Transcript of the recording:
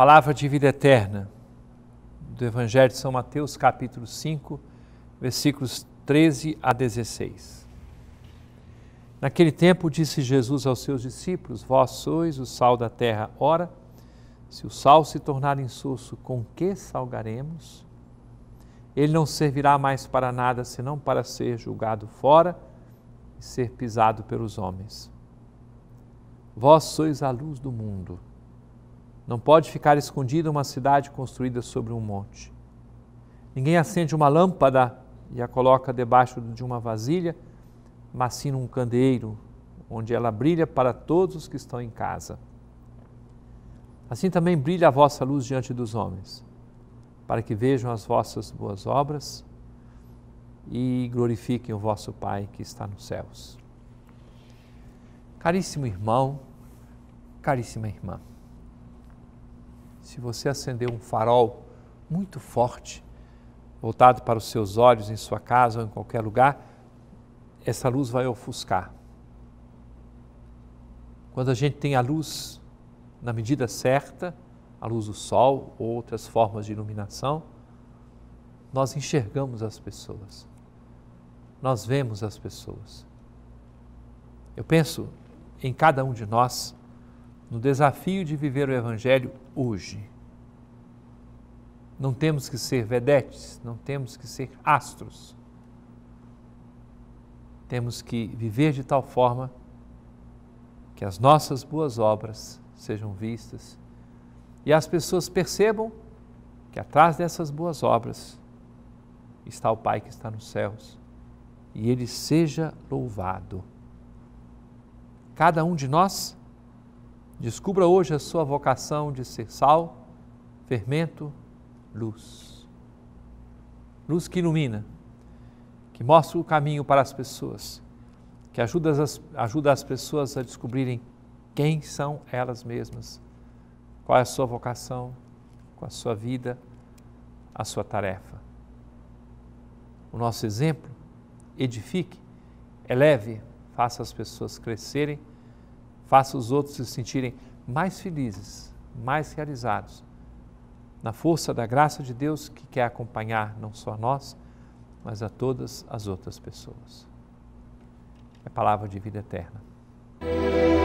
palavra de vida eterna do Evangelho de São Mateus, capítulo 5, versículos 13 a 16. Naquele tempo disse Jesus aos seus discípulos: Vós sois o sal da terra. Ora, se o sal se tornar insosso, com que salgaremos? Ele não servirá mais para nada senão para ser julgado fora e ser pisado pelos homens. Vós sois a luz do mundo. Não pode ficar escondida uma cidade construída sobre um monte. Ninguém acende uma lâmpada e a coloca debaixo de uma vasilha, mas sim num candeeiro, onde ela brilha para todos os que estão em casa. Assim também brilha a vossa luz diante dos homens, para que vejam as vossas boas obras e glorifiquem o vosso Pai que está nos céus. Caríssimo irmão, caríssima irmã, se você acender um farol muito forte, voltado para os seus olhos em sua casa ou em qualquer lugar, essa luz vai ofuscar. Quando a gente tem a luz na medida certa, a luz do sol ou outras formas de iluminação, nós enxergamos as pessoas, nós vemos as pessoas. Eu penso em cada um de nós no desafio de viver o Evangelho hoje. Não temos que ser vedetes, não temos que ser astros. Temos que viver de tal forma que as nossas boas obras sejam vistas e as pessoas percebam que atrás dessas boas obras está o Pai que está nos céus e ele seja louvado. Cada um de nós Descubra hoje a sua vocação de ser sal, fermento, luz. Luz que ilumina, que mostra o caminho para as pessoas, que ajuda as, ajuda as pessoas a descobrirem quem são elas mesmas, qual é a sua vocação, qual é a sua vida, a sua tarefa. O nosso exemplo edifique, eleve, faça as pessoas crescerem Faça os outros se sentirem mais felizes, mais realizados. Na força da graça de Deus que quer acompanhar não só a nós, mas a todas as outras pessoas. É palavra de vida eterna.